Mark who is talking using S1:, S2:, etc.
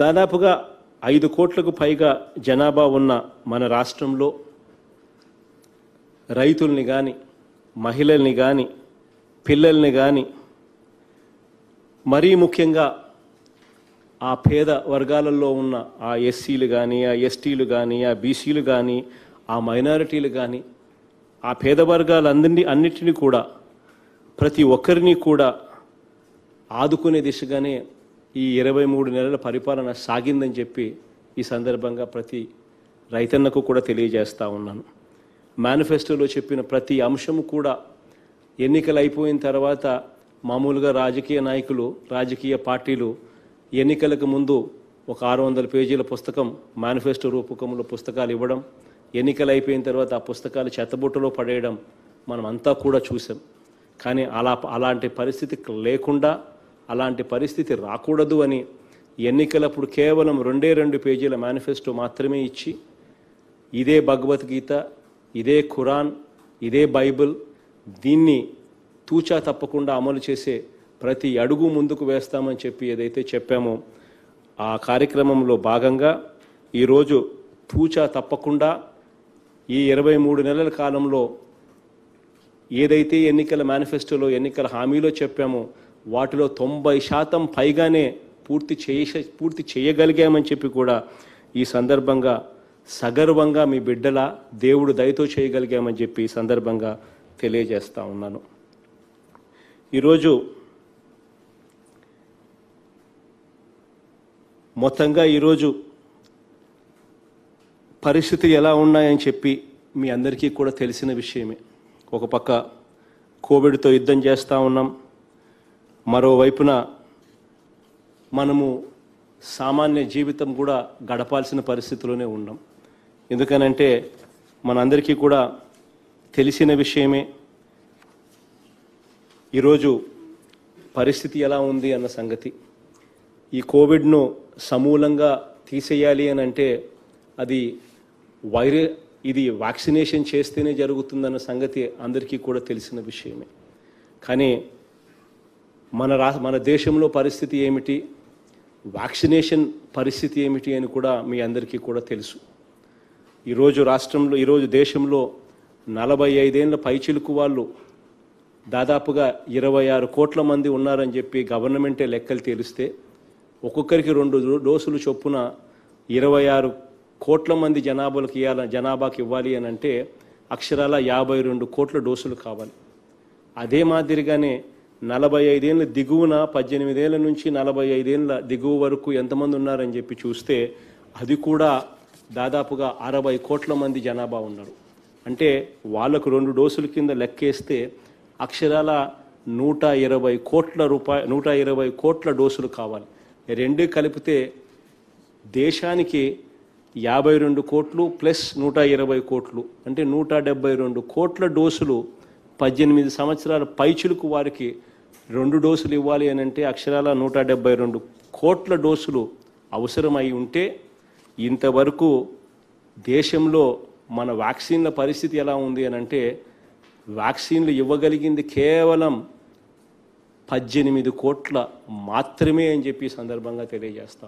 S1: దాదాపుగా ఐదు కోట్లకు పైగా జనాభా ఉన్న మన రాష్ట్రంలో రైతుల్ని కానీ మహిళల్ని కానీ పిల్లల్ని కానీ మరీ ముఖ్యంగా ఆ పేద వర్గాలలో ఉన్న ఆ ఎస్సీలు కానీ ఆ ఎస్టీలు కానీ ఆ బీసీలు కానీ ఆ మైనారిటీలు కానీ ఆ పేద వర్గాలందరినీ అన్నిటినీ కూడా ప్రతి ఒక్కరిని కూడా ఆదుకునే దిశగానే ఈ ఇరవై మూడు నెలల పరిపాలన సాగిందని చెప్పి ఈ సందర్భంగా ప్రతి రైతన్నకు కూడా తెలియజేస్తూ ఉన్నాను మేనిఫెస్టోలో చెప్పిన ప్రతి అంశము కూడా ఎన్నికలు అయిపోయిన తర్వాత మామూలుగా రాజకీయ నాయకులు రాజకీయ పార్టీలు ఎన్నికలకు ముందు ఒక ఆరు వందల పేజీల పుస్తకం మేనిఫెస్టో రూపకంలో పుస్తకాలు ఇవ్వడం ఎన్నికలు అయిపోయిన తర్వాత ఆ పుస్తకాలు చెత్తబుట్టలో పడేయడం మనం అంతా కూడా చూసాం కానీ అలా అలాంటి పరిస్థితి లేకుండా అలాంటి పరిస్థితి రాకూడదు అని ఎన్నికలప్పుడు కేవలం రెండే రెండు పేజీల మేనిఫెస్టో మాత్రమే ఇచ్చి ఇదే భగవద్గీత ఇదే ఖురాన్ ఇదే బైబిల్ దీన్ని తూచా తప్పకుండా అమలు చేసే ప్రతి అడుగు ముందుకు వేస్తామని చెప్పి ఏదైతే చెప్పామో ఆ కార్యక్రమంలో భాగంగా ఈరోజు తూచా తప్పకుండా ఈ ఇరవై మూడు నెలల కాలంలో ఏదైతే ఎన్నికల మేనిఫెస్టోలో ఎన్నికల హామీలో చెప్పామో వాటిలో తొంభై శాతం పైగానే పూర్తి చేయ పూర్తి చేయగలిగామని చెప్పి కూడా ఈ సందర్భంగా సగర్వంగా మీ బిడ్డల దేవుడు దయతో చేయగలిగామని చెప్పి ఈ సందర్భంగా తెలియజేస్తా ఉన్నాను ఈరోజు మొత్తంగా ఈరోజు పరిస్థితి ఎలా ఉన్నాయని చెప్పి మీ అందరికీ కూడా తెలిసిన విషయమే ఒక పక్క కోవిడ్తో యుద్ధం చేస్తూ ఉన్నాం మరోవైపున మనము సామాన్య జీవితం కూడా గడపాల్సిన పరిస్థితిలోనే ఉన్నాం ఎందుకనంటే మనందరికీ కూడా తెలిసిన విషయమే ఈరోజు పరిస్థితి ఎలా ఉంది అన్న సంగతి ఈ కోవిడ్ను సమూలంగా తీసేయాలి అని అంటే అది వైర ఇది వ్యాక్సినేషన్ చేస్తేనే జరుగుతుందన్న సంగతి అందరికీ కూడా తెలిసిన విషయమే కానీ మన రా మన దేశంలో పరిస్థితి ఏమిటి వ్యాక్సినేషన్ పరిస్థితి ఏమిటి అని కూడా మీ అందరికీ కూడా తెలుసు ఈరోజు రాష్ట్రంలో ఈరోజు దేశంలో నలభై ఐదేళ్ళ పైచిలుకు వాళ్ళు దాదాపుగా ఇరవై ఆరు కోట్ల మంది ఉన్నారని చెప్పి గవర్నమెంటే లెక్కలు తెలిస్తే ఒక్కొక్కరికి రెండు డోసులు చొప్పున ఇరవై ఆరు కోట్ల మంది జనాభాలకు ఇవ్వాల జనాభాకి ఇవ్వాలి అని అంటే అక్షరాల యాభై రెండు కోట్ల డోసులు కావాలి అదే మాదిరిగానే నలభై ఐదేళ్ళ దిగువన పద్దెనిమిదేళ్ళ నుంచి నలభై ఐదేళ్ళ దిగువ వరకు ఎంతమంది ఉన్నారని చెప్పి చూస్తే అది కూడా దాదాపుగా అరవై కోట్ల మంది జనాభా ఉన్నారు అంటే వాళ్ళకు రెండు డోసుల కింద లెక్కేస్తే అక్షరాల నూట ఇరవై కోట్ల రూపాయ నూట ఇరవై కోట్ల డోసులు కావాలి రెండే కలిపితే దేశానికి యాభై రెండు కోట్లు ప్లస్ నూట ఇరవై కోట్లు అంటే నూట డెబ్బై రెండు కోట్ల డోసులు పద్దెనిమిది సంవత్సరాల పైచులకు వారికి రెండు డోసులు ఇవ్వాలి అని అంటే అక్షరాల నూట డెబ్బై రెండు కోట్ల డోసులు అవసరమై ఉంటే ఇంతవరకు దేశంలో మన వ్యాక్సిన్ల పరిస్థితి ఎలా ఉంది అని అంటే వ్యాక్సిన్లు ఇవ్వగలిగింది కేవలం పద్దెనిమిది కోట్ల మాత్రమే అని చెప్పి సందర్భంగా తెలియజేస్తాం